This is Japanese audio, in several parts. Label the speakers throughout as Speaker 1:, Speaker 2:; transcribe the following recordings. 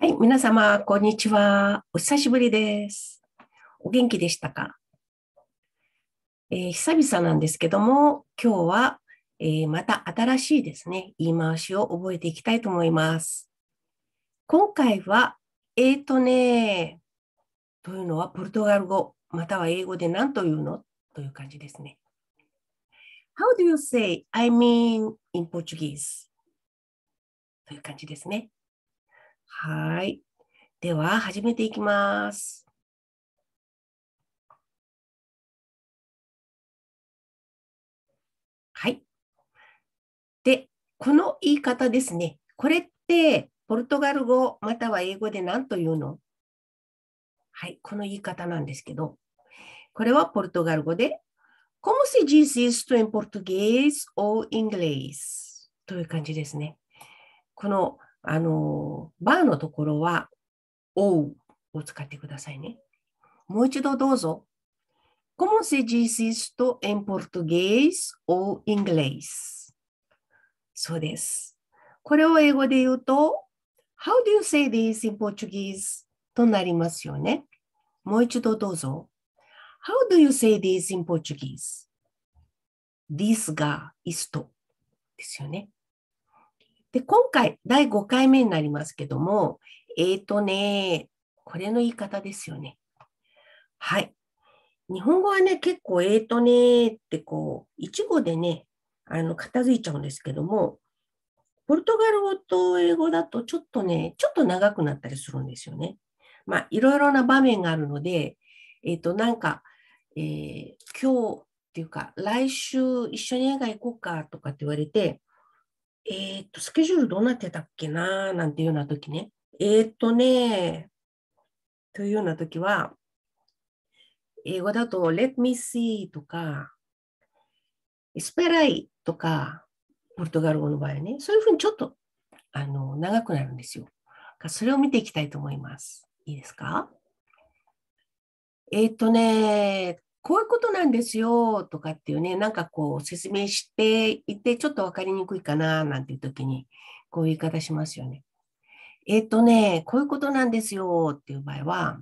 Speaker 1: はい、皆様、こんにちは。お久しぶりです。お元気でしたか、えー、久々なんですけども、今日は、えー、また新しいですね、言い回しを覚えていきたいと思います。今回は、えーとねというのはポルトガル語、または英語で何というのという感じですね。How do you say I mean in Portuguese? という感じですね。はい。では、始めていきます。はい。で、この言い方ですね。これって、ポルトガル語または英語で何というのはい、この言い方なんですけど、これはポルトガル語で、Como se diz isto em português ou inglês? という感じですね。このあの、バーのところは、おうを使ってくださいね。もう一度どうぞ。¿Cómo se dice s t o en portugués o inglés? そうです。これを英語で言うと、How do you say this in Portuguese? となりますよね。もう一度どうぞ。How do you say this in Portuguese? This が isto ですよね。で、今回、第5回目になりますけども、えっ、ー、とね、これの言い方ですよね。はい。日本語はね、結構、えっ、ー、とねってこう、一語でね、あの、片付いちゃうんですけども、ポルトガル語と英語だとちょっとね、ちょっと長くなったりするんですよね。まあ、いろいろな場面があるので、えっ、ー、と、なんか、えー、今日っていうか、来週一緒に映画行こうかとかって言われて、えっ、と、スケジュールどうなってたっけななんていうような時ね。えっ、とね、というような時は、英語だと、let me see とか、esperai とか、ポルトガル語の場合ね、そういうふうにちょっとあの長くなるんですよ。それを見ていきたいと思います。いいですかえっ、とね、こういうことなんですよとかっていうね、なんかこう説明していて、ちょっと分かりにくいかななんていう時に、こういう言い方しますよね。えっ、ー、とね、こういうことなんですよっていう場合は、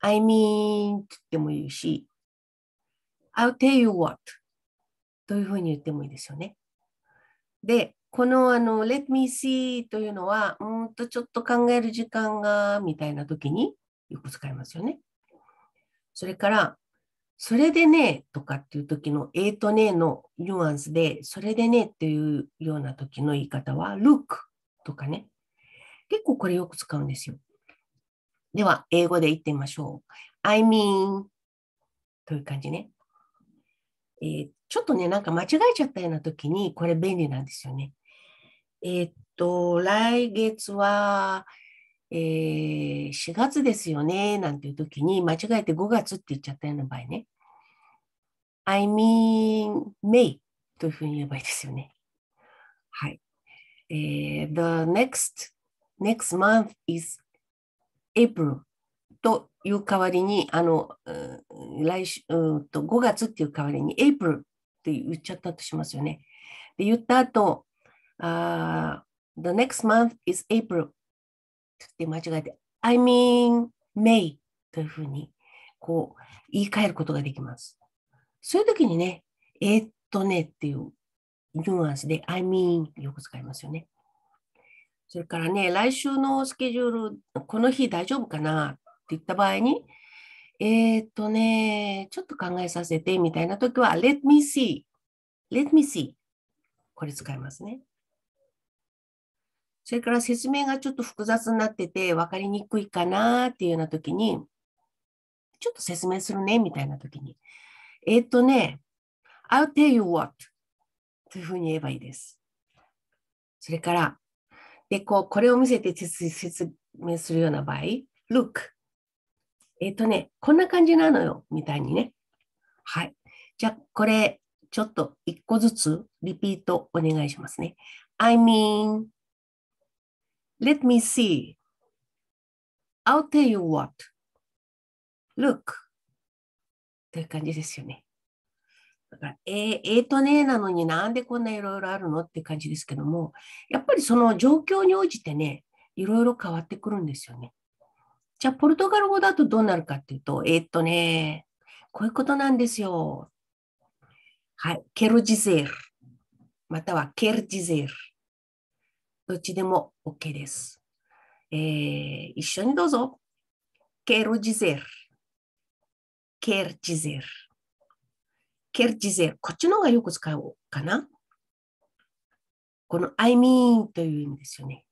Speaker 1: I mean って言ってもいいし、I'll tell you what というふうに言ってもいいですよね。で、このあの Let me see というのは、うんとちょっと考える時間がみたいな時によく使いますよね。それから、それでねとかっていう時の、えーとねのニュアンスで、それでねっていうような時の言い方は、look とかね。結構これよく使うんですよ。では、英語で言ってみましょう。I mean という感じね。えー、ちょっとね、なんか間違えちゃったような時に、これ便利なんですよね。えー、っと、来月は、えー、4月ですよね、なんていう時に、間違えて5月って言っちゃったような場合ね。I mean May というふうに言えばいいですよね。はい。えー、the next, next month is April という代わりに、あの、来週、うんと5月っていう代わりに April って言っちゃったとしますよね。で、言った後、uh, the next month is April って間違えて、I mean, may というふうに、こう、言い換えることができます。そういう時にね、えー、っとねっていうニュアンスで、I mean よく使いますよね。それからね、来週のスケジュール、この日大丈夫かなって言った場合に、えー、っとね、ちょっと考えさせてみたいな時は、let me see, let me see これ使いますね。それから説明がちょっと複雑になってて分かりにくいかなっていうような時に、ちょっと説明するねみたいな時に、えー、っとね、I'll tell you what というふうに言えばいいです。それから、で、こう、これを見せて説明するような場合、look。えっ、ー、とね、こんな感じなのよ、みたいにね。はい。じゃあ、これ、ちょっと一個ずつリピートお願いしますね。I mean, Let me see. I'll tell you what. Look. という感じですよね。だから、えー、えー、とねなのになんでこんないろいろあるのって感じですけども、やっぱりその状況に応じてね、いろいろ変わってくるんですよね。じゃあ、ポルトガル語だとどうなるかっていうと、えー、っとね、こういうことなんですよ。はい、ケルジゼル、またはケルジゼル。どっちでも OK です。えー、一緒にどうぞ。Quero dizer。Quer dizer。Quer dizer。こっちの方がよく使うかな。この I mean という意味ですよね。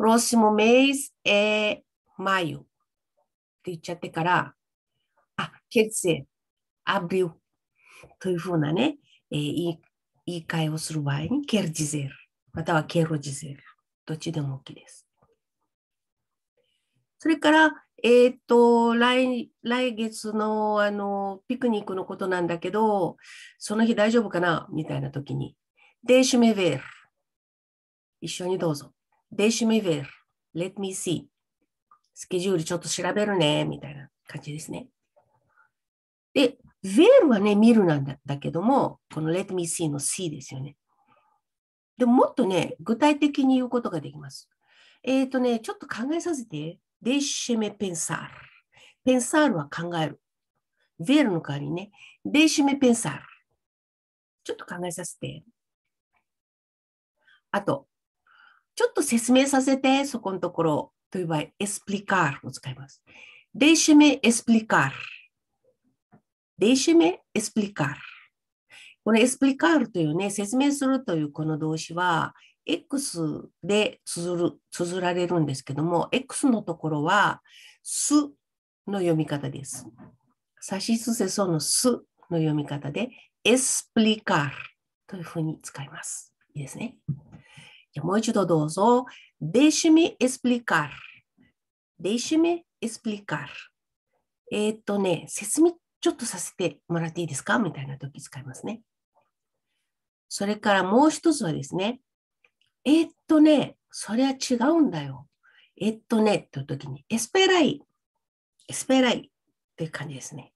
Speaker 1: próximo mês é maio って言っちゃってから、あ、quer dizer、abril というふうなね、えー、言い換えをする場合に quer dizer。またはケロジゼル。どっちでもきいです。それから、えっ、ー、と、来、来月の、あの、ピクニックのことなんだけど、その日大丈夫かなみたいな時に、デーシュメェル。一緒にどうぞ。デーシュメェル。Let me see. スケジュールちょっと調べるね、みたいな感じですね。で、ェルはね、見るなんだけども、この Let me see の C ですよね。でももっとね、具体的に言うことができます。えっ、ー、とね、ちょっと考えさせて。でしめペンサール。ペンサールは考える。v ールの代わりにね。でしめペンサーちょっと考えさせて。あと、ちょっと説明させて、そこのところ。という場合、エスプリカールを使います。でしめエスプリカール。でしめエスプリカール。このエスプリカールというね、説明するというこの動詞は、X で綴る、綴られるんですけども、X のところは、すの読み方です。差しすせそのすの読み方で、エスプリカールというふうに使います。いいですね。じゃもう一度どうぞ。デシメエスプリカール。デシメエスプリカール。えー、っとね、説明ちょっとさせてもらっていいですかみたいな時使いますね。それからもう一つはですね、えー、っとね、それは違うんだよ。えー、っとね、という時に、エスペライ、エスペライっていう感じですね。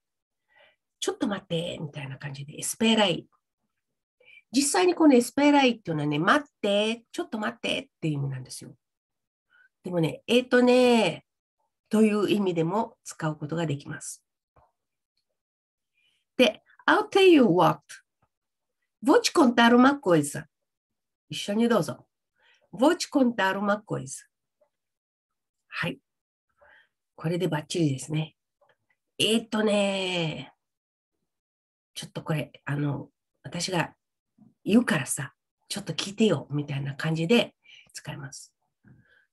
Speaker 1: ちょっと待って、みたいな感じで、エスペライ。実際にこのエスペライっていうのはね、待って、ちょっと待ってっていう意味なんですよ。でもね、えっ、とね、という意味でも使うことができます。で、I'll tell you what Vou te contar uma coisa. Ishonidozo. Vou te contar uma coisa. はい。これでバッチリですね。えー、っとね、ちょっとこれ、あの、私が言うからさ、ちょっと聞いてよ、みたいな感じで使います。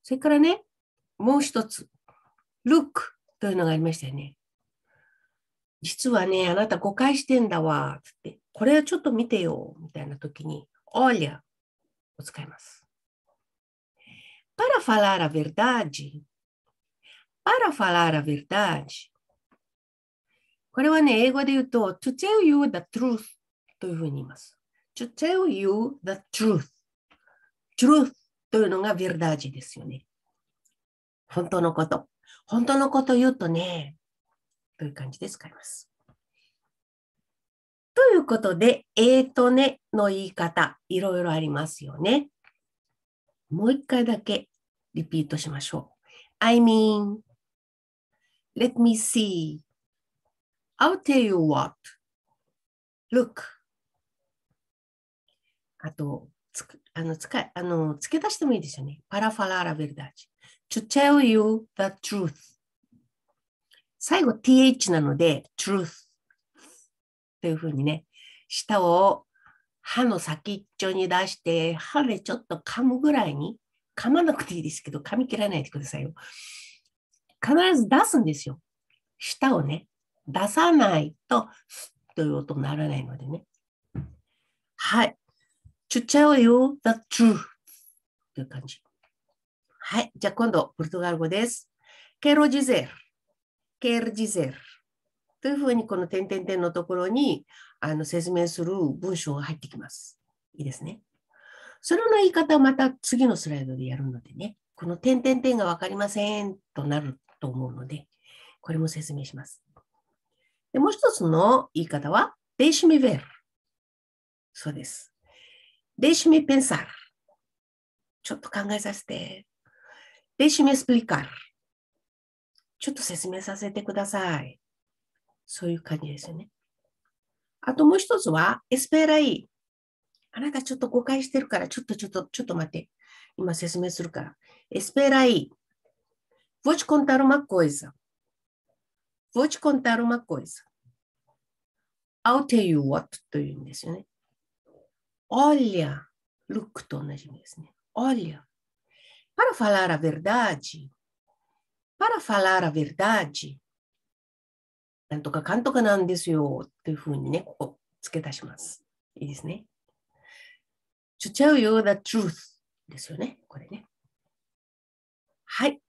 Speaker 1: それからね、もう一つ、look というのがありましたよね。実はね、あなた誤解してんだわ、つって、これはちょっと見てよ、みたいな時に、おや。を使います。パラファララ・ヴェダージ。パラファラヴェダージ。これはね、英語で言うと、to tell you the truth というふうに言います。to tell you the truth。truth というのがヴェルダージですよね。本当のこと。本当のこと言うとね、という感じで使います。ということで、えーとねの言い方、いろいろありますよね。もう一回だけリピートしましょう。I mean, let me see. I'll tell you what. Look. あと、つくあの使いあの付け出してもいいですよね。パラファラーラベルダージ。To tell you the truth. 最後 th なので truth というふうにね、舌を歯の先っちょに出して、歯でちょっと噛むぐらいに、噛まなくていいですけど、噛み切らないでくださいよ。必ず出すんですよ。舌をね、出さないと、という音にならないのでね。はい。ちっちゃいうよ、the truth という感じ。はい。じゃあ今度、ポルトガル語です。ケロジゼル。ケルジゼというふうにこの点々点のところにあの説明する文章が入ってきます。いいですね。それの言い方をまた次のスライドでやるのでね、この点々点が分かりませんとなると思うので、これも説明します。でもう一つの言い方は、デシメベル。そうです。デシメペンサル。ちょっと考えさせて。デシメスプリカル。ちょっと説明させてください。そういう感じですよね。あともう一つは、エスペライ。あなたちょっと誤解してるから、ちょっとちょっと、ちょっと待って。今説明するから。エスペライ。v ォチコンタ o マ t a r uma coisa. Vou te o u i l l tell you what と言うんですよね。オ l h a look と同じ意味ですね。オ l h a Para falar a v e r para falar a verdade, なんとか監督なんですよというふうにね、ここ付け足します。いいですね。To tell you the truth ですよね、これね。はい。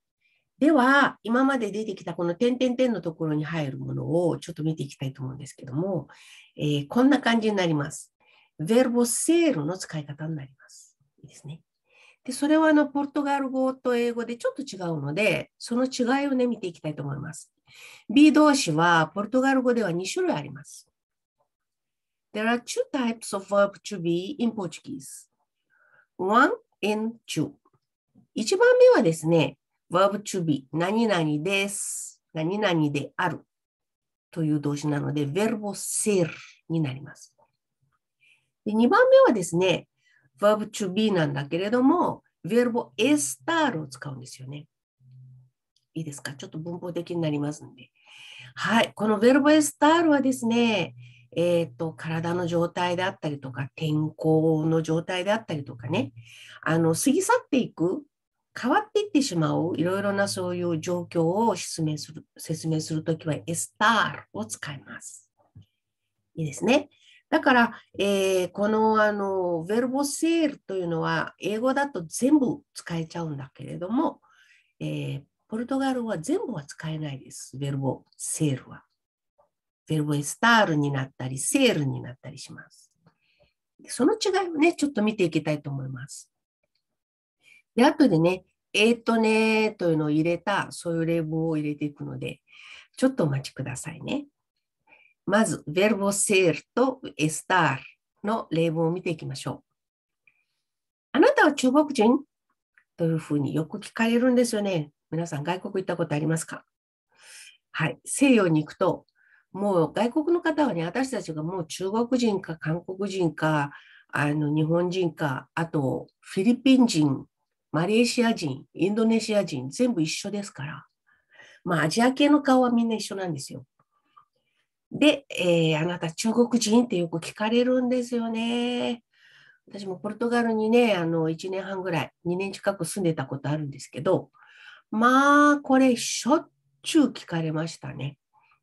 Speaker 1: では、今まで出てきたこの点々点のところに入るものをちょっと見ていきたいと思うんですけども、えー、こんな感じになります。verbo ser の使い方になります。いいですね。で、それはあのポルトガル語と英語でちょっと違うので、その違いをね、見ていきたいと思います。B 動詞はポルトガル語では2種類あります。There are two types of verb to be in Portuguese. One and two. 1番目はですね、verb to be 何々です。何々であるという動詞なので、verbo ser になります。で2番目はですね、verb to be なんだけれども、verb estar を使うんですよね。いいですかちょっと文法的になりますんで。はい。この verb estar はですね、えっ、ー、と、体の状態であったりとか、天候の状態であったりとかね、あの、過ぎ去っていく、変わっていってしまう、いろいろなそういう状況を説明する、説明するときは、エスターを使います。いいですね。だから、えー、このあの、verbo ser というのは、英語だと全部使えちゃうんだけれども、えー、ポルトガルは全部は使えないです、verbo ser は。verbo estar になったり、ser になったりします。その違いをね、ちょっと見ていきたいと思います。で、後でね、えー、っとねというのを入れた、そういう例文を入れていくので、ちょっとお待ちくださいね。まず、verbo ser と estar の例文を見ていきましょう。あなたは中国人というふうによく聞かれるんですよね。皆さん、外国行ったことありますかはい。西洋に行くと、もう外国の方はね、私たちがもう中国人か韓国人か、あの日本人か、あとフィリピン人、マレーシア人、インドネシア人、全部一緒ですから、まあアジア系の顔はみんな一緒なんですよ。で、えー、あなた中国人ってよく聞かれるんですよね。私もポルトガルにね、あの、1年半ぐらい、2年近く住んでたことあるんですけど、まあ、これ、しょっちゅう聞かれましたね。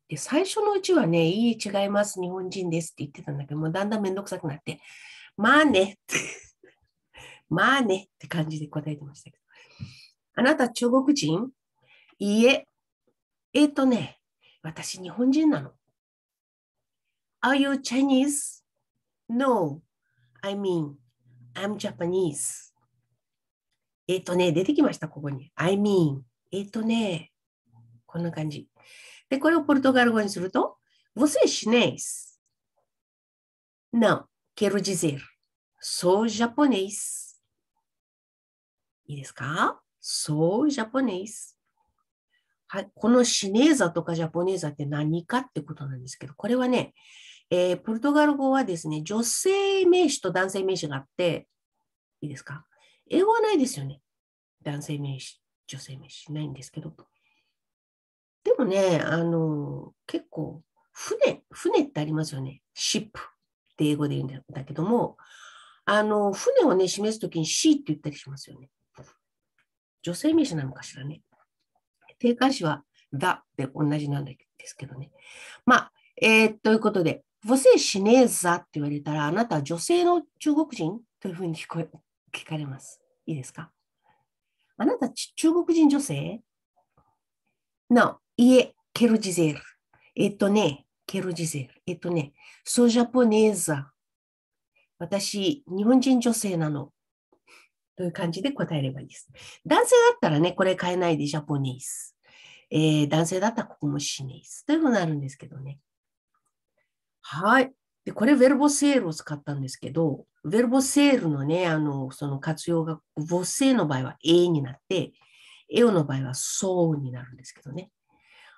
Speaker 1: で、最初のうちはね、いい、違います、日本人ですって言ってたんだけど、もうだんだんめんどくさくなって、まあね、まあねって感じで答えてましたけど。あなた中国人いいえ。えっ、ー、とね、私日本人なの。Are you Chinese? No. I mean, I'm Japanese. えっ、とね、出てきました、ここに。I mean, えっ、とね、こんな感じ。で、これをポルトガル語にすると、Você é chinês? Não, quero dizer, sou japonês. いいですか Sou japonês. はい、このシネーザとかジャポネーザって何かってことなんですけど、これはね、えー、ポルトガル語はですね、女性名詞と男性名詞があって、いいですか英語はないですよね。男性名詞、女性名詞、ないんですけど。でもね、あの、結構、船、船ってありますよね。シップって英語で言うんだけども、あの、船をね、示すときに C って言ったりしますよね。女性名詞なのかしらね。定冠詞はだってで同じなんですけどね。まあ、えー、ということで、Você é chinesa? って言われたら、あなたは女性の中国人というふうに聞こえ聞かれます。いいですかあなた中国人女性 ?No, いえ、ケルジゼル。えっとね、ケルジゼル。えっとね、ソジャポネーザ。私、日本人女性なの。という感じで答えればいいです。男性だったらね、これ変えないでジャポニーズ。えー、男性だったらここもシネーズ。というふうになるんですけどね。はい。で、これ、ヴェルボセールを使ったんですけど、ヴェルボセールのね、あの、その活用が、母性の場合は A になって、エオの場合はそうになるんですけどね。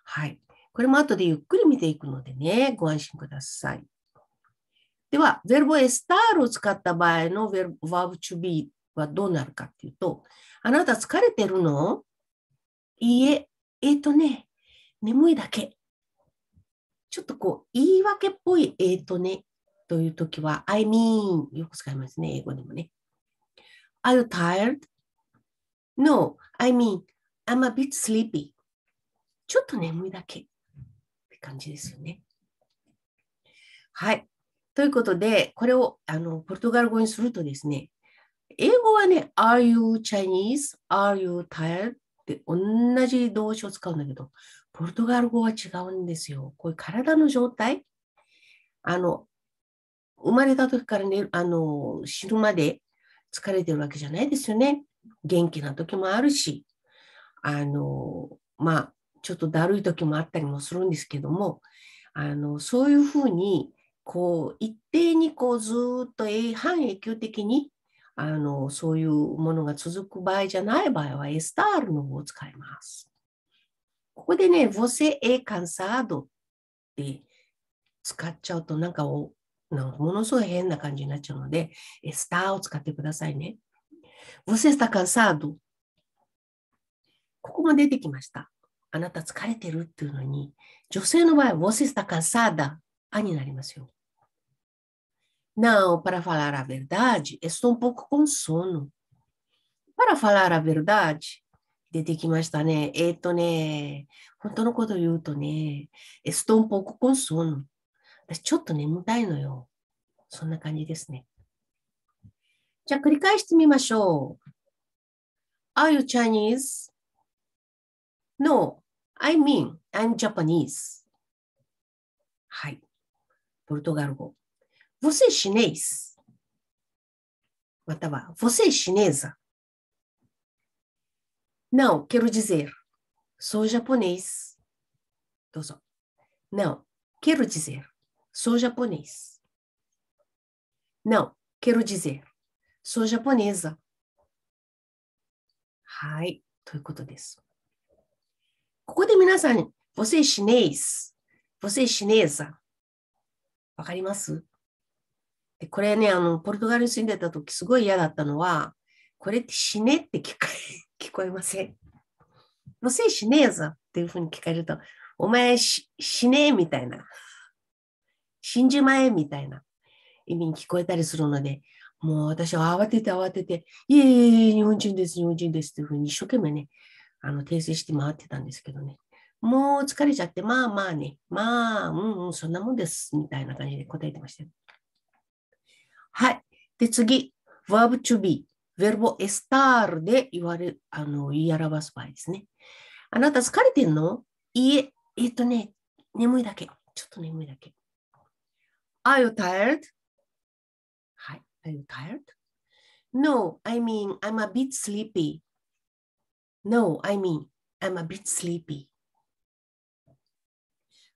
Speaker 1: はい。これも後でゆっくり見ていくのでね、ご安心ください。では、ヴェルボエスタールを使った場合のヴェルボーブチュビーはどうなるかっていうと、あなた疲れてるのいいえ、えっ、ー、とね、眠いだけ。ちょっとこう、言い訳っぽい、えっ、ー、とね、というときは、I mean よく使いますね、英語でもね。Are you tired?No, I mean, I'm a bit sleepy. ちょっと眠いだけって感じですよね。はい。ということで、これをあのポルトガル語にするとですね、英語はね、Are you Chinese? Are you tired? って同じ動詞を使うんだけど、ポルトガル語は違うんですよ。こういう体の状態、あの、生まれた時からね、あの、死ぬまで疲れてるわけじゃないですよね。元気な時もあるし、あの、まあ、ちょっとだるい時もあったりもするんですけども、あの、そういうふうに、こう、一定にこう、ずっと半永久的に、あの、そういうものが続く場合じゃない場合は、エスタールの方を使います。ここでね、você é cansado って使っちゃうとなんかお、なんかものすごい変な感じになっちゃうので、está を使ってくださいね。você está cansado ここも出てきました。あなた疲れてるっていうのに、女性の場合は você está cansada あになりますよ。Não, para falar a verdade, estou um pouco com sono. Para falar a verdade, 出てきましたね。えっ、ー、とね、本当のこと言うとね、ストンポクコンソン。私ちょっと眠たいのよ。そんな感じですね。じゃあ繰り返してみましょう。Are you Chinese?No, I mean, I'm Japanese. はい。ポルトガル語。Você chinês? または、Você chinesa? Não, quero dizer, sou japonês. どうぞ。Não, quero dizer, sou japonês. Não, quero dizer, sou japonesa. はい、ということです。ここで皆さん、você é chinês, você é chinesa. わかりますでこれね、あの、ポルトガルに住んでた時すごい嫌だったのは、これって死ねって聞かれ聞こえません。のせ c ê é c h っていうふうに聞かれると、お前し死ねえみたいな、死んじまえみたいな意味に聞こえたりするので、もう私は慌てて慌てて、いえいえいえ、日本人です、日本人ですっていうふうに一生懸命ね、あの訂正して回ってたんですけどね。もう疲れちゃって、まあまあね、まあ、うんうん、そんなもんです、みたいな感じで答えてましたはい。で、次、verb to be。ベルボエスタールで言われ、あの、言い表す場合ですね。あなた疲れてんのいえ、えっ、ー、とね、眠いだけ。ちょっと眠いだけ。Are né? you tired? はい。Are you tired? No, I mean, I'm a bit sleepy. No, I mean, I'm a bit sleepy.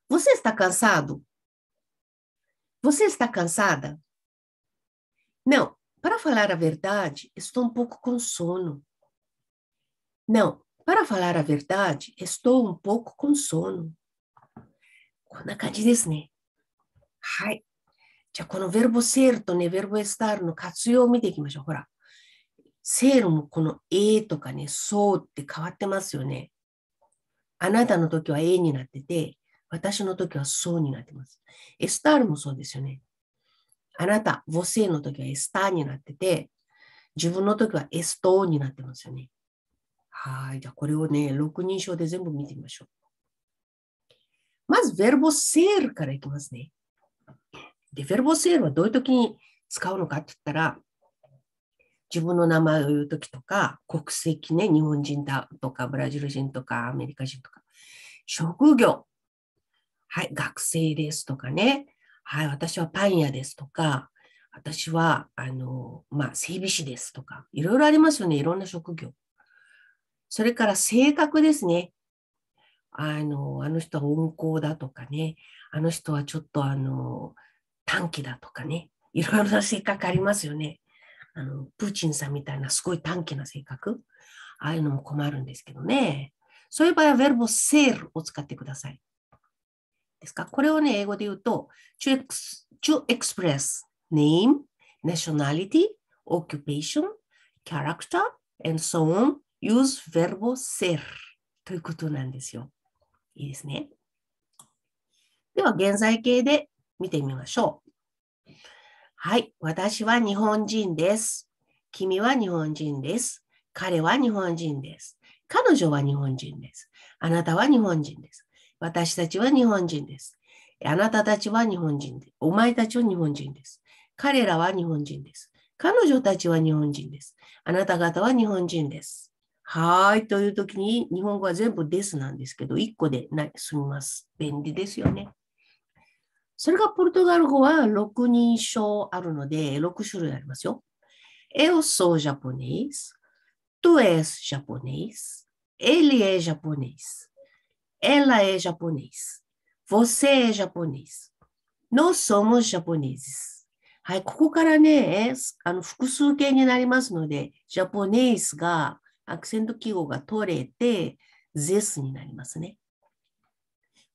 Speaker 1: Você está cansado? Você está cansada? Não, Para falar a verdade, estou um pouco com sono. Não, para falar a verdade, estou um pouco com sono. こんな感じですね。はい。じゃあ、この verbo ser とね、verbo estar の活用を見ていきましょう。ほら。ser もこの a とかね、そうって変わってますよね。あなたの時は a になってて、私の時はそうになってます。estar もそうですよね。あなた、母性の時はエスターになってて、自分の時はエストーになってますよね。はい。じゃあ、これをね、6人称で全部見てみましょう。まず、ベルボセールからいきますね。で、v ェルボセールはどういう時に使うのかって言ったら、自分の名前を言う時とか、国籍ね、日本人だとか、ブラジル人とか、アメリカ人とか、職業、はい、学生ですとかね、はい、私はパン屋ですとか、私は、あの、まあ、整備士ですとか、いろいろありますよね、いろんな職業。それから性格ですね。あの、あの人は温厚だとかね、あの人はちょっとあの、短期だとかね、いろいろな性格ありますよね。あの、プーチンさんみたいなすごい短気な性格。ああいうのも困るんですけどね。そういう場合は、ウェルボセールを使ってください。ですかこれをね、英語で言うと、to, ex to express name, nationality, occupation, character, and so on, use verbo ser ということなんですよ。いいですね。では、現在形で見てみましょう。はい。私は日本人です。君は日本人です。彼は日本人です。彼女は日本人です。あなたは日本人です。私たちは日本人です。あなたたちは日本人で、お前たちは日本人です。彼らは日本人です。彼女たちは日本人です。あなた方は日本人です。はいという時に、日本語は全部ですなんですけど、1個で済みます。便利ですよね。それがポルトガル語は6人称あるので、6種類ありますよ。エオ sou japonês. Tu és j a p o n エ s Ele é j a p o n s Ela é japonês. Você é japonês. Nós somos japoneses. はい、ここからね、あの複数形になりますので、ジャポネイスがアクセント記号が取れて、this eh? になりますね。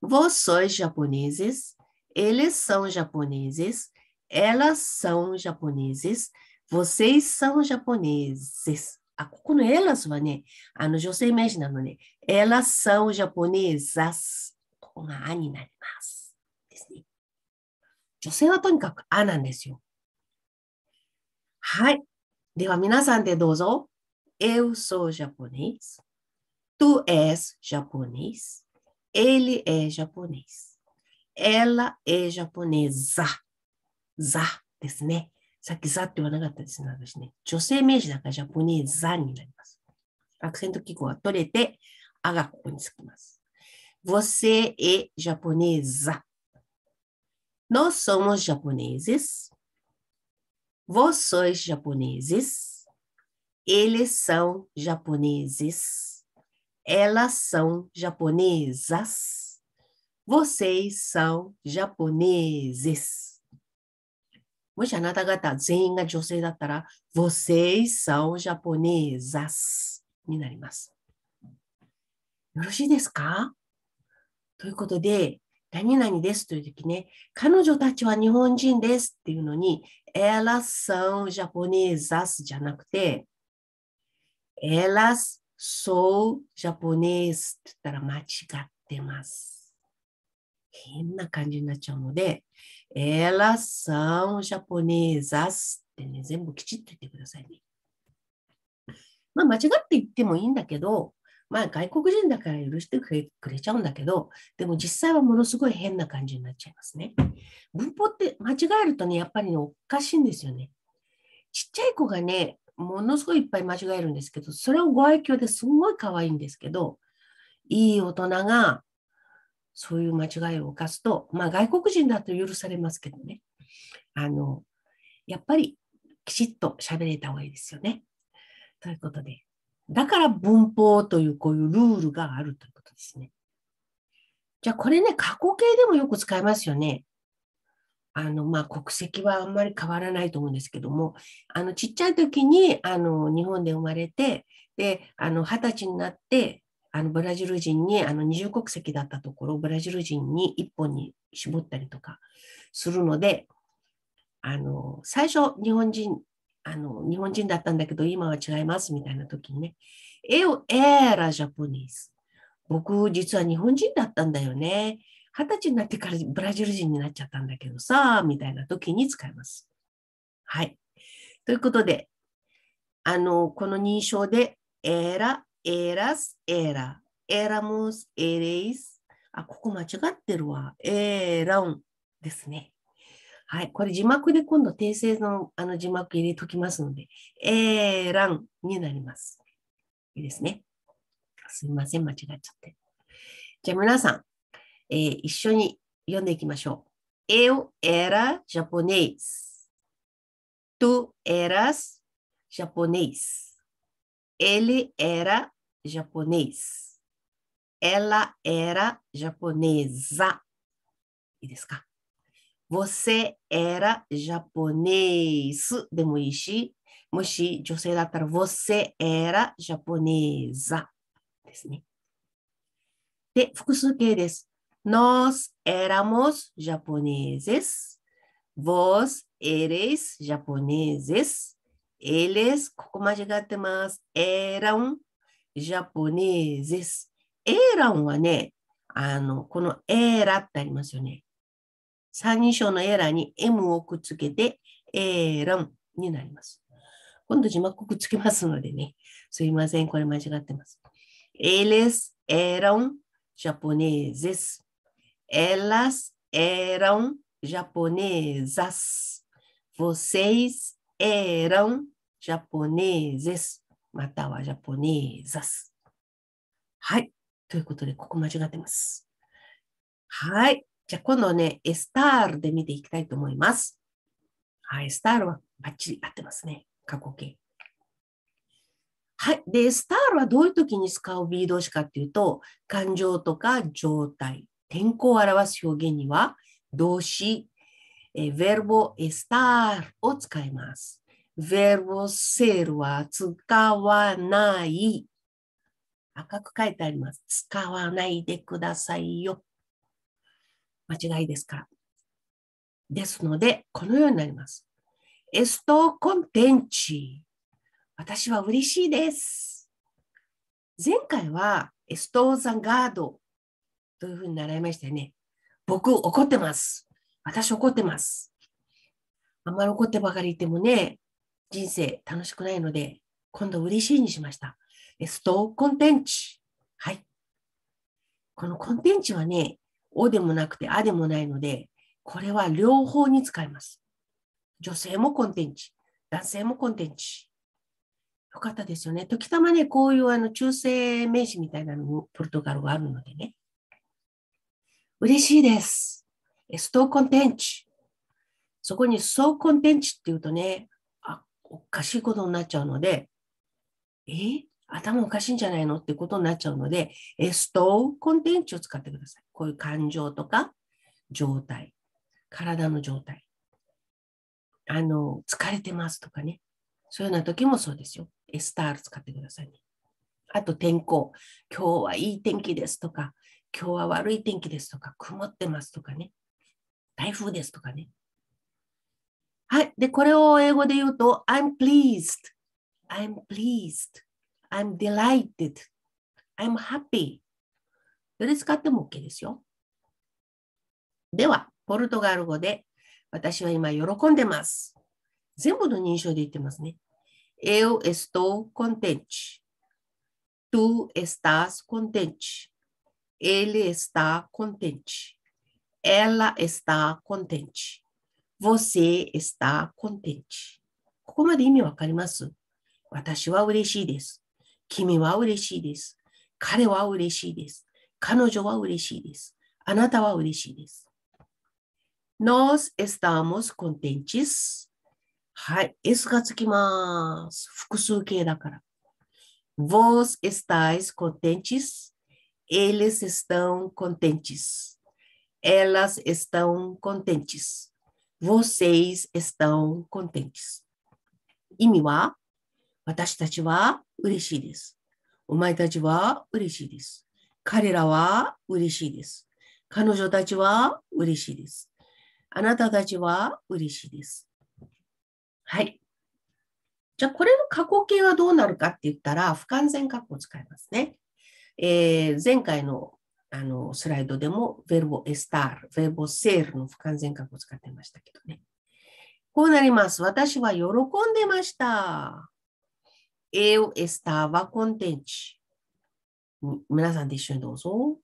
Speaker 1: Vós sois japoneses, eles são japoneses, elas são japoneses, vocês são japoneses. あ、ここの elas はね、あの女性名詞なので、elas são japonesas。ここがあになります。ですね。女性はとにかくあなんですよ。はい。では皆さんでどうぞ。Eu sou japonês. Tu és japonês. Ele é japonês. Ela é japonesa. Za ですね。さっきザって言わなかったですね、私ね。女性名詞だからジャポニーザになります。アクセント記号が取れて、あがここにつきます。Você é japonesa. Nós somos japoneses. Vós sois japoneses. Eles são japoneses. Elas são japonesas. Vocês são japoneses. もしあなた方全員が女性だったら、vocês são japonesas になります。よろしいですかということで、何々ですというときね、彼女たちは日本人ですっていうのに、elas são japonesas じゃなくて、elas sou japones って言ったら間違ってます。変な感じになっちゃうので、Elas são japonesas ってね、全部きちっと言ってくださいね。まあ、間違って言ってもいいんだけど、まあ、外国人だから許してくれちゃうんだけど、でも実際はものすごい変な感じになっちゃいますね。文法って間違えるとね、やっぱり、ね、おかしいんですよね。ちっちゃい子がね、ものすごいいっぱい間違えるんですけど、それをご愛嬌ですごい可愛いんですけど、いい大人がそういう間違いを犯すと、まあ、外国人だと許されますけどね、あのやっぱりきちっと喋れた方がいいですよね。ということで、だから文法というこういうルールがあるということですね。じゃあこれね、過去形でもよく使いますよね。あの、まあ、国籍はあんまり変わらないと思うんですけども、あの、ちっちゃい時に、あの、日本で生まれて、で、あの、二十歳になって、あのブラジル人にあの二重国籍だったところブラジル人に一本に絞ったりとかするのであの最初日本人あの日本人だったんだけど今は違いますみたいな時にね「エオエラジャポニーズ」僕実は日本人だったんだよね二十歳になってからブラジル人になっちゃったんだけどさみたいな時に使います。はいということであのこの認証で「エラ eras, era, éramos, ereis. あ、ここ間違ってるわ。えラ a n ですね。はい。これ字幕で今度訂正のあの字幕入れときますので、え r a n になります。いいですね。すみません。間違っちゃって。じゃあ皆さん、えー、一緒に読んでいきましょう。Eu era japonês. Tu eras japonês. Ele era japonês. Ela era japonesa. Você era japonês. Demoishi. Moshi, josei da você era japonesa. ですね。で、複数形です。Nós éramos japoneses. Vós eres japoneses. Eles, ここ間違ってます。eram ジャポネーゼス。エーランはね、あの、このエーラってありますよね。三人称のエーラに M をくっつけて、エーランになります。今度字幕くっつけますのでね。すいません、これ間違ってます。Eles eram japoneses. Elas eram japonesas. Vocês eram japoneses. またはジャポニーザス。はい。ということで、ここ間違ってます。はい。じゃあ今度はね、エスタールで見ていきたいと思います。はい、エスタールはバッチリ合ってますね。過去形。はい。で、エスタールはどういう時に使う B 動詞かっていうと、感情とか状態、天候を表す表現には、動詞、えー、verbo estar を使います。verbo ser は使わない。赤く書いてあります。使わないでくださいよ。間違いですから。ですので、このようになります。エストコンテンチ。私は嬉しいです。前回はエストザガードというふうに習いましたよね。僕怒ってます。私怒ってます。あんまり怒ってばかりいてもね、人生楽しくないので、今度嬉しいにしました。ストーコンテンツ。はい。このコンテンツはね、おでもなくてあでもないので、これは両方に使います。女性もコンテンツ、男性もコンテンツ。よかったですよね。時たまね、こういうあの中性名詞みたいなのもポルトガルはあるのでね。嬉しいです。ストーコンテンツ。そこに、そうコンテンツっていうとね、おかしいことになっちゃうので、え頭おかしいんじゃないのってことになっちゃうので、ストーコンテンツを使ってください。こういう感情とか状態、体の状態。あの、疲れてますとかね。そういうような時もそうですよ。エスター使ってくださいね。あと天候。今日はいい天気ですとか、今日は悪い天気ですとか、曇ってますとかね。台風ですとかね。はい。で、これを英語で言うと、I'm pleased, I'm pleased, I'm delighted, I'm happy。どれ使っても OK ですよ。では、ポルトガル語で、私は今喜んでます。全部の認証で言ってますね。Eu estou contente. Tu estás contente. Ele está contente. Ela está contente. você está contente. ここまで意味わかります私は嬉しいです。君は嬉しいです。彼は嬉しいです。彼女は嬉しいです。あなたは嬉しいです。Nós estamos contentes. はい、S がつきます。複数形だから。Vós estáis contentes. Eles estão contentes. Elas estão contentes. vocês estão contentes. 意味は、私たちは嬉しいです。お前たちは嬉しいです。彼らは嬉しいです。彼女たちは嬉しいです。あなたたちは嬉しいです。はい。じゃあ、これの過去形はどうなるかって言ったら、不完全過去を使いますね。えー、前回のあの、スライドでも、verbo estar、verbo ser の不完全過去を使ってましたけどね。こうなります。私は喜んでました。Eu estava contente. 皆さんで一緒にどうぞ。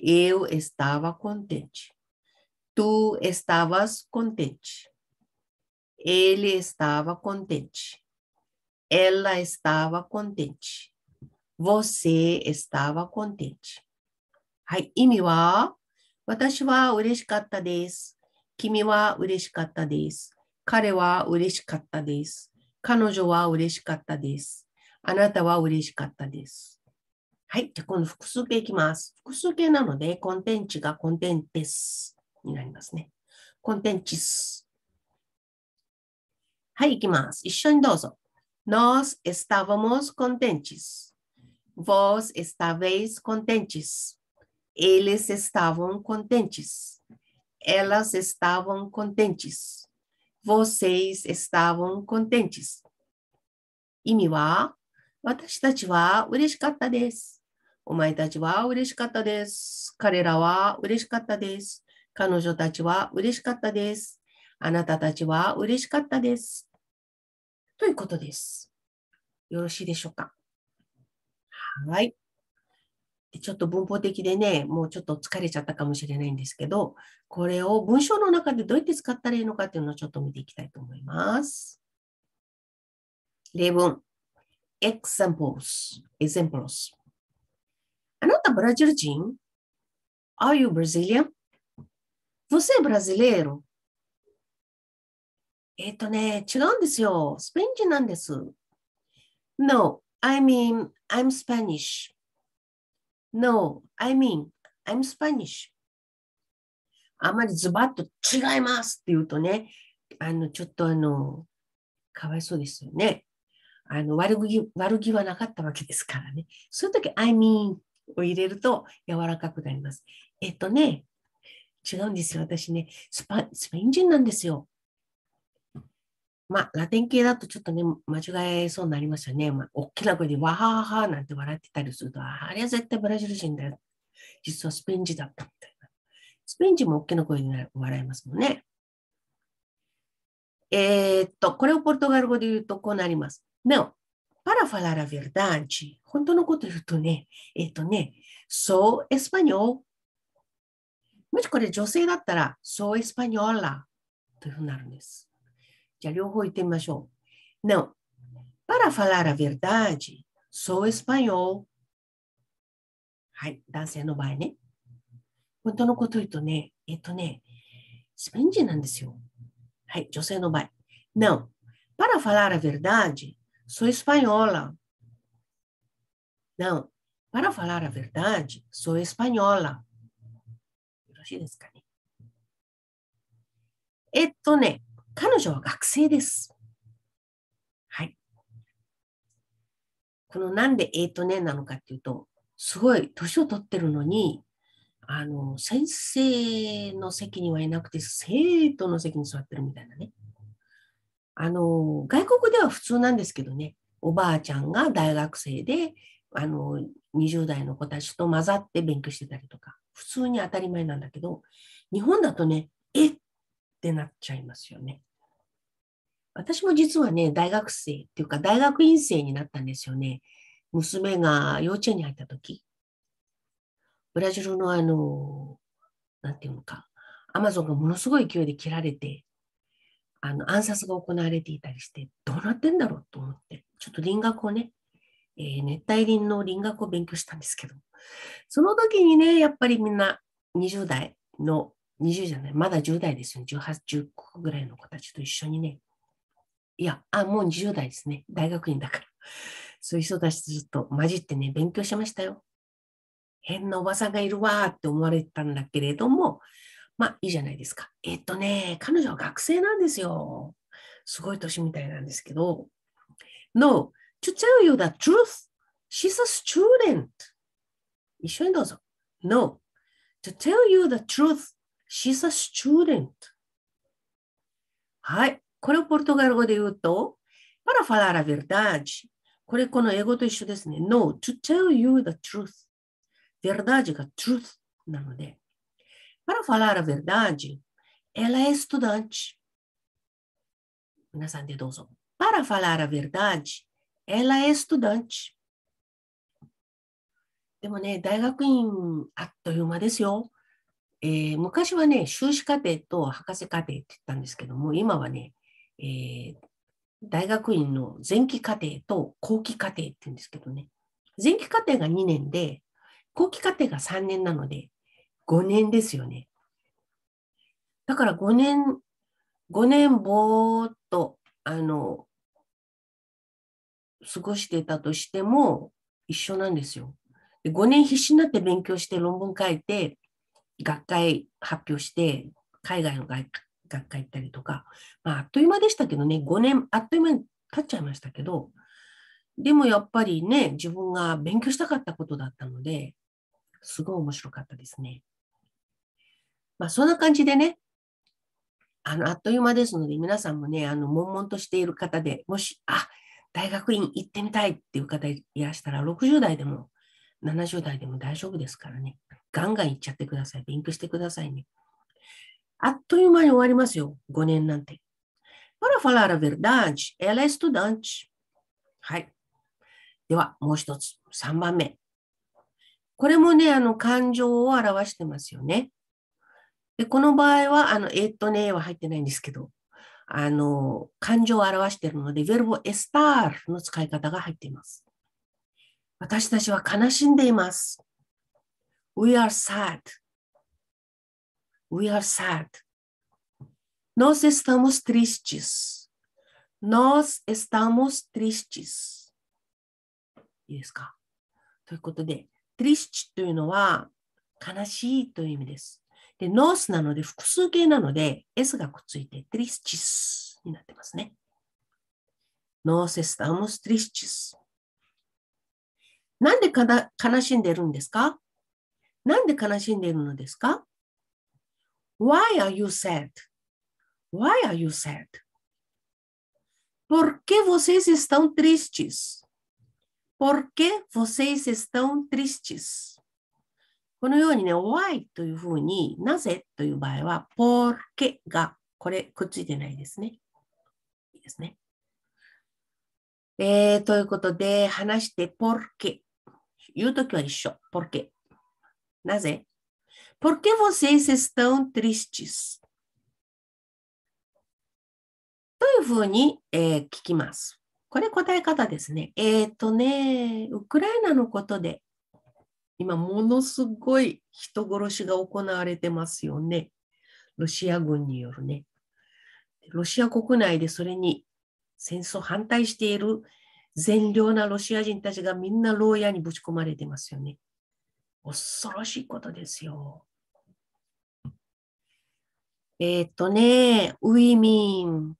Speaker 1: Eu estava contente. Tu estavas contente. Ele estava contente. Ela estava contente. Você estava contente. はい、意味は、私は嬉しかったです。君は嬉しかったです。彼は嬉しかったです。彼女は嬉しかったです。あなたは嬉しかったです。はい。じゃこの複数形いきます。複数形なので、コンテンツがコンテンツになりますね。コンテンツはい、いきます。一緒にどうぞ。Nos estábamos contentes. Vos estabais contentes. Eles estavam contentes. Elas estavam contentes. Vocês estavam contentes. 意味は、私たちは嬉しかったです。お前たちは嬉しかったです。彼らは嬉しかったです。彼女たちは嬉しかったです。あなたたちは嬉しかったです。ということです。よろしいでしょうかはい。ちょっと文法的でね、もうちょっと疲れちゃったかもしれないんですけど、これを文章の中でどうやって使ったらいいのかっていうのをちょっと見ていきたいと思います。例文。examples, examples. あなたブラジル人 ?Are you Brazilian? Você é brasileiro? えっとね、違うんですよ。スペイン人なんです。No, I mean, I'm Spanish. No, I mean, I'm Spanish. あまりズバッと違いますって言うとね、あの、ちょっとあの、かわいそうですよね。あの、悪気、悪気はなかったわけですからね。そういう時、I mean を入れると柔らかくなります。えっとね、違うんですよ。私ね、スパスペイン人なんですよ。まあ、ラテン系だとちょっとね、間違えそうになりますよね。まあ、大きな声でわははなんて笑ってたりすると、あれは絶対ブラジル人だよ。実はスペイン人だったみたいな。スペイン人も大きな声で笑いますもんね。えー、っと、これをポルトガル語で言うとこうなります。ね ã パラファララヴ l ルダ a v 本当のこと言うとね、えー、っとね、ソー・エスパニョもしこれ女性だったら、ソー・エスパニョーラというふうになるんです。Não. Para falar a verdade, sou espanhol. no não. Para falar a verdade, sou espanhola. Não. Para falar a verdade, sou espanhola. よろしいですかね。えっとね、彼女は学生です。はい。このなんでえーとねなのかっていうと、すごい年を取ってるのに、あの、先生の席にはいなくて、生徒の席に座ってるみたいなね。あの、外国では普通なんですけどね、おばあちゃんが大学生で、あの、20代の子たちと混ざって勉強してたりとか、普通に当たり前なんだけど、日本だとね、えっってなっちゃいますよね。私も実はね、大学生っていうか、大学院生になったんですよね。娘が幼稚園に入った時。ブラジルのあの、なんていうのか、アマゾンがものすごい勢いで切られて、あの暗殺が行われていたりして、どうなってんだろうと思って、ちょっと輪郭をね、えー、熱帯林の輪郭を勉強したんですけど、その時にね、やっぱりみんな20代の20じゃない、まだ10代ですよ、ね、18、19ぐらいの子たちと一緒にね、いや、あ、もう20代ですね、大学院だから。そういう人たちと混じってね、勉強しましたよ。変なおばさんがいるわって思われたんだけれども、まあいいじゃないですか。えっとね、彼女は学生なんですよ。すごい年みたいなんですけど。No, to tell you the truth, she's a student. 一緒にどうぞ。No, to tell you the truth, she's a student. はい。これをポルトガル語で言うと、para falar a verdade, これこの英語と一緒ですね。No, to tell you the truth. verdade が truth なので。Para é. falar a verdade, ela é estudante. 皆さんでどうぞ。Para falar a verdade, ela é estudante. でもね、大学院あっという間ですよ。えー、昔はね、修士課程と博士課程って言ったんですけども、今はね、えー、大学院の前期課程と後期課程って言うんですけどね、前期課程が2年で、後期課程が3年なので、5年ですよね。だから5年、5年ぼーっと、あの、過ごしてたとしても一緒なんですよ。で5年必死になって勉強して論文書いて、学会発表して、海外の学会行ったりとか、まあ、あっという間でしたけどね、5年、あっという間に経っちゃいましたけど、でもやっぱりね、自分が勉強したかったことだったので、すごい面白かったですね。まあ、そんな感じでね、あの、あっという間ですので、皆さんもね、あの、悶々としている方で、もし、あ、大学院行ってみたいっていう方いらしたら、60代でも70代でも大丈夫ですからね。ガンガンいっちゃってください。勉強してくださいね。あっという間に終わりますよ。5年なんて。Para falar a verdade, ela é estudante. はい。では、もう一つ。3番目。これもね、あの、感情を表してますよね。で、この場合は、あの、えー、っとねは入ってないんですけど、あの、感情を表しているので、verbo estar の使い方が入っています。私たちは悲しんでいます。We are sad. We are sad. n o s estamos tristes. n o s estamos tristes. いいですかということで、t r i s t というのは悲しいという意味です。で、ノースなので複数形なので S がくっついて tristes になってますね。n o s estamos tristes. なんで悲しんでるんですかなんで悲しんでいるのですか ?Why are you sad?Why are you sad? Por que vocês estão tristes? Por que vocês estão tristes? このようにね、why というふうになぜという場合は、por que がこれくっついてないですね。いいですね。えー、ということで、話して por que 言うときは一緒。Por なぜ Por q vocês estão tristes? というふうに、えー、聞きます。これ答え方ですね。えっ、ー、とね、ウクライナのことで、今ものすごい人殺しが行われてますよね。ロシア軍によるね。ロシア国内でそれに戦争反対している善良なロシア人たちがみんな牢屋にぶち込まれてますよね。恐ろしいことですよ。えー、っとね、we mean,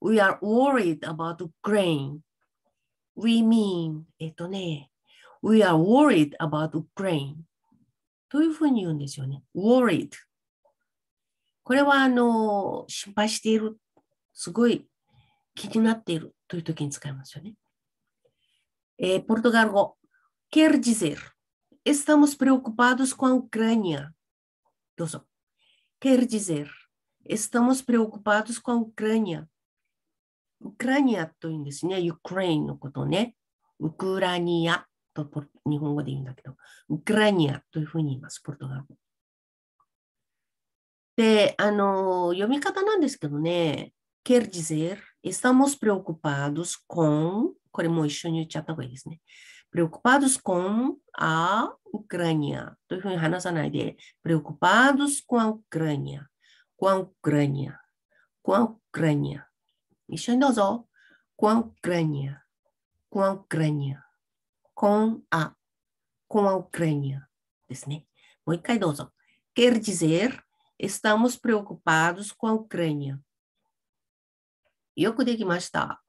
Speaker 1: we are worried about Ukraine. We mean, えー、っとね、we are worried about Ukraine. というふうに言うんですよね。worried。これはあの、心配している、すごい気になっているという時に使いますよね。É, Portugal quer dizer, estamos preocupados com a Ucrânia. Dozo. Quer dizer, estamos preocupados com a Ucrânia. Ucrânia assim, né というんですね。Ukraine né? ah, né? Quer dizer, estamos preocupados com これも一緒に言っちゃった方がいいですね。preocupados né? com a Ucrânia. というふうに話さないで、preocupados com a Ucrânia. Com a Ucrânia. Com a Ucrânia. 一緒にどうぞ。com a Ucrânia. Com a Ucrânia. Com a. Com a Ucrânia. ですね。もう一回どうぞ。Quer né? dizer, estamos preocupados com a Ucrânia. よくできました。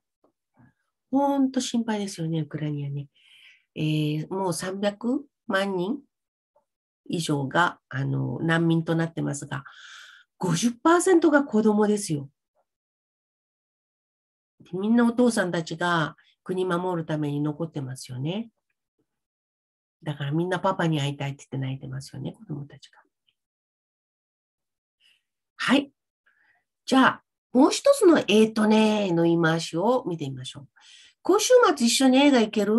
Speaker 1: ほんと心配ですよね、ウクライナね。えー、もう300万人以上があの難民となってますが、50%が子供ですよ。みんなお父さんたちが国守るために残ってますよね。だからみんなパパに会いたいって言って泣いてますよね、子供たちが。はい。じゃあ、もう一つのえっ、ー、とねの言い回しを見てみましょう。今週末一緒に映画行ける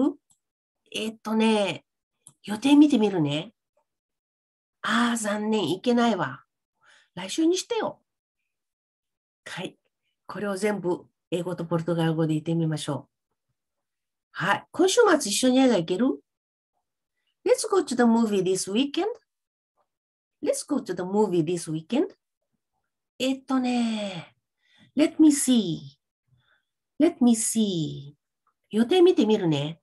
Speaker 1: えっ、ー、とね、予定見てみるね。ああ、残念、行けないわ。来週にしてよ。はい。これを全部英語とポルトガル語で言ってみましょう。はい。今週末一緒に映画行ける ?Let's go to the movie this weekend.Let's go to the movie this weekend. えっとね、let me see, let me see. 予定見てみるね。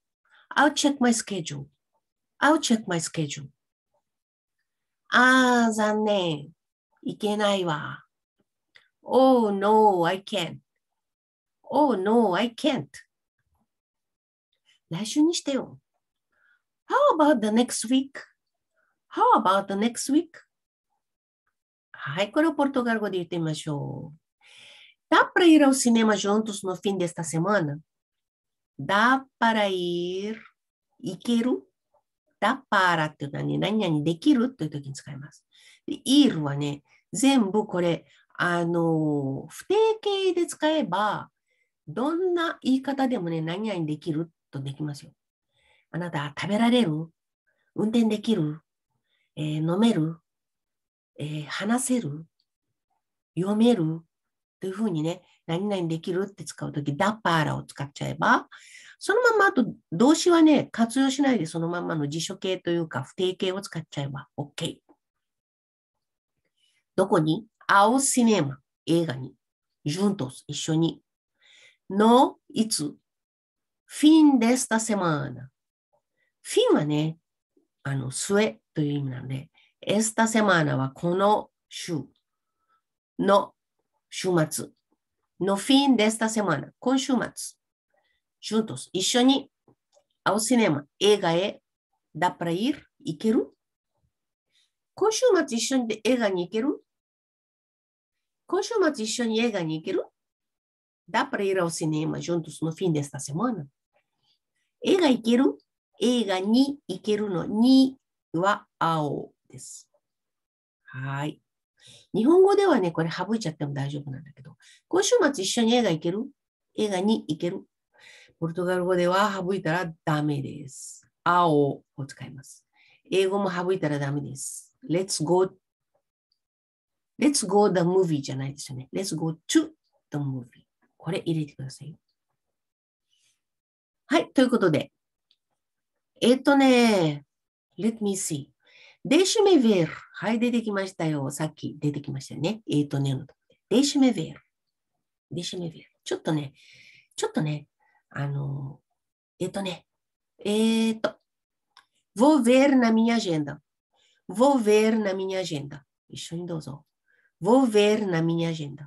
Speaker 1: I'll check my schedule. I'll check my schedule. ああ、残念。いけないわ。Oh no, I can't. Oh no, I can't. 来週にしてよ。How about the next week? How about the next week? はい、これをポルトガル語で言ってみましょう。Dá para ir ao cinema juntos no fim desta semana? Dá para ir. 行けるだからっていうのはね、何々できるという時に使います。で、いるはね、全部これ、あの、不定形で使えば、どんな言い方でもね、何々できるとできますよ。あなた、食べられる運転できる、えー、飲める、えー、話せる読めるというふうにね、何々できるって使うとき、パーラを使っちゃえば、そのままあと動詞はね、活用しないでそのままの辞書形というか不定形を使っちゃえば OK。どこに青シネマ、映画に。ジュントス、一緒に。の、いつフィンデスタセマーナ。フィンはね、あの、末という意味なので、エスタセマーナはこの週の週末。のフィンデスタセマナ、今週末。ジュントス、一緒に、アウシネマ、映画へ、ダプライル、いけるこん今週末一緒に映画に行けるこん今週末一緒に映画に行けるだ、プライル、アウシネマ、ジュントスのフィンデスタセマナ。映画行ける映画に行けるの、にはアオです。はい。日本語ではね、これ省いちゃっても大丈夫なんだけど、今週末一緒に映画行ける映画に行けるポルトガル語では省いたらダメです。青を使います。英語も省いたらダメです。Let's go, let's go the movie じゃないですよね。Let's go to the movie。これ入れてください。はい、ということで。えっとね、let me see. Deixe-me はい、出てきましたよ。さっき出てきましたよね。えっ、ー、とねで。デシメヴェル。デシメヴェル。ちょっとね、ちょっとね、あの、えっ、ー、とね、えっ、ー、と、vou ver na minha agenda. vou ver na minha agenda. 一緒にどうぞ。vou ver na minha agenda.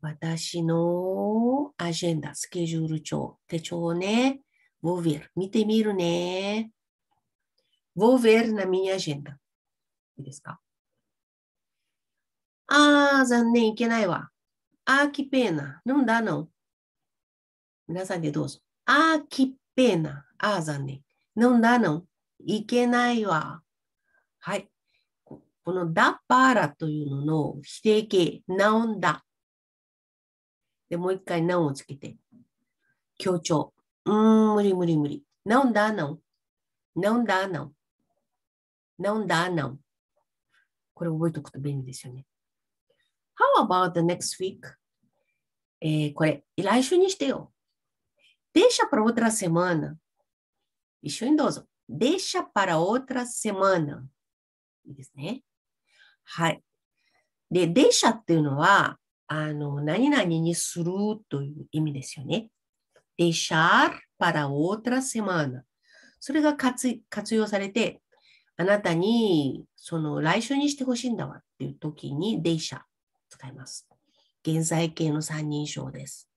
Speaker 1: 私のアジェンダ、スケジュール帳、手帳ね。vou ver. 見てみるね。vou ver na minha agenda. いいですかあー、残念、いけないわ。あー、きぺーな。なんだの皆さんでどうぞ。あー、きっぺーな。あー、残念。なんだのいけないわ。はい。このだからというのの否定形、なんだ。で、もう一回なおをつけて。強調。うーん、無理無理無理。なんだのなんだのなんだのこれ覚えておくと便利ですよね。How about the next week? えー、これ、来週にしてよ。Deixa para outra semana. 一緒にどうぞ。Deixa para outra semana. いいですね。はい。で、deixa っていうのは、あの、何々にするという意味ですよね。deixar para outra semana。それが活用されて、あなたにその来週にしてほしいんだわっていう時に、デイシャ使います。現在形の三人称です。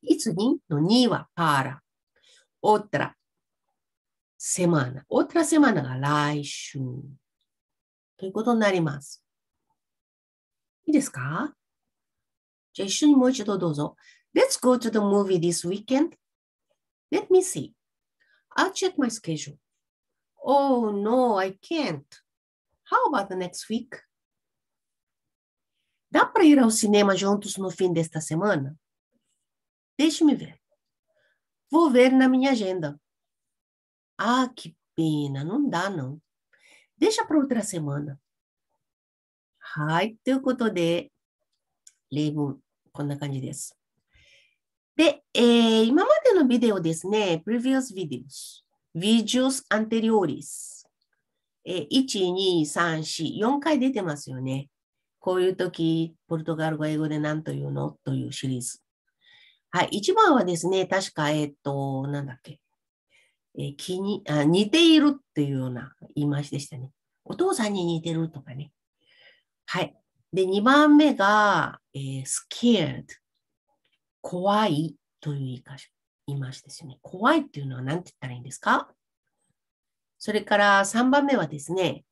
Speaker 1: いつにのにはパーラ。オっタラ、セマーナ。オっタラセマーナが来週。ということになります。いいですかじゃあ一緒にもう一度どうぞ。Let's go to the movie this weekend. Let me see. I'll check my schedule. Oh, no, I can't. How about the next week? Dá para ir ao cinema juntos no fim desta semana? Deixe-me ver. Vou ver na minha agenda. Ah, que pena, não dá não. Deixa para outra semana. Hai, teu de. Leibo, eh, né? Previous videos visuals anterioris。え1、2、3、4、4回出てますよね。こういう時、ポルトガル語、英語で何というのというシリーズ。はい、1番はですね、確か、えっ、と、なんだっけ、えー、気にあ、似ているっていうような言い回しでしたね。お父さんに似てるとかね。はい。で、2番目が、えー、scared。怖いという言い方。いましたよね。怖いっていうのは何て言ったらいいんですかそれから3番目はですね、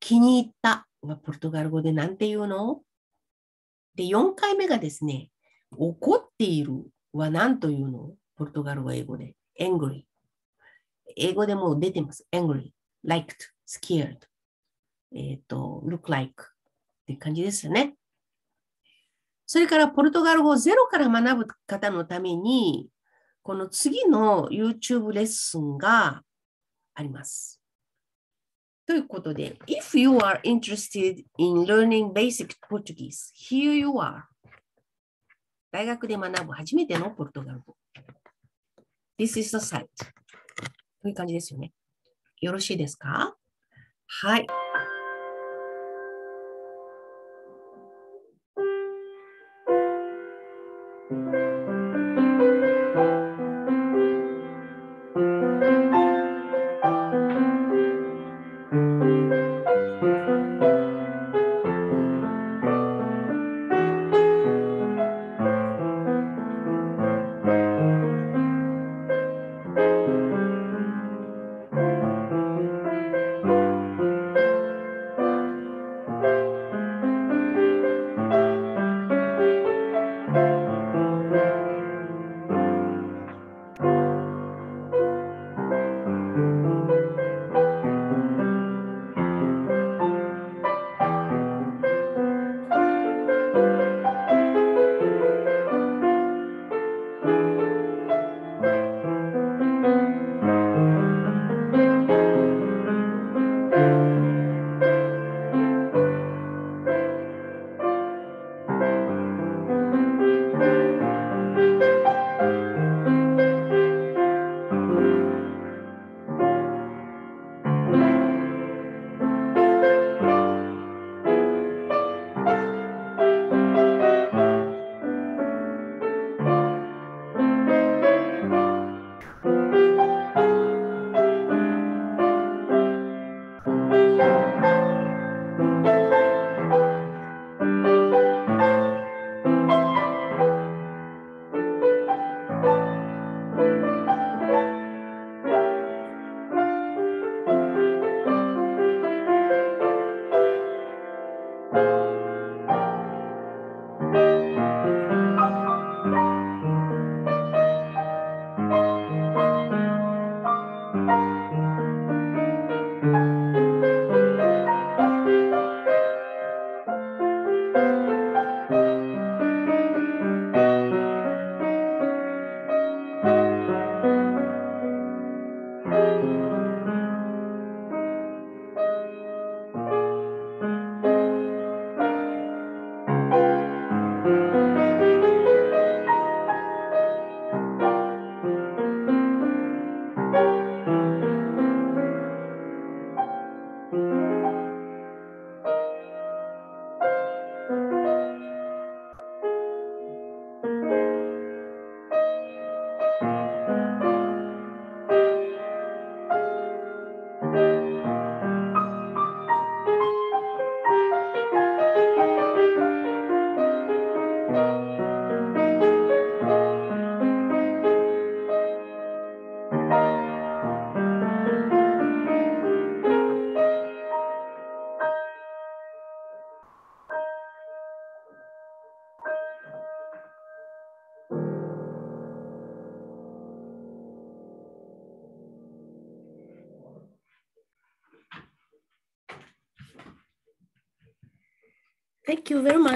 Speaker 1: 気に入ったはポルトガル語で何て言うので、4回目がですね、怒っているは何というのポルトガル語英語で。angry。英語でも出てます。angry, liked, scared, えっ、と、look like って感じですよね。それからポルトガル語ゼロから学ぶ方のために、この次の YouTube レッスンがあります。ということで、If you are interested in learning basic Portuguese, here you are. 大学で学ぶ初めてのポルトガル語。This is the site. という感じですよね。よろしいですかはい。que o vermelho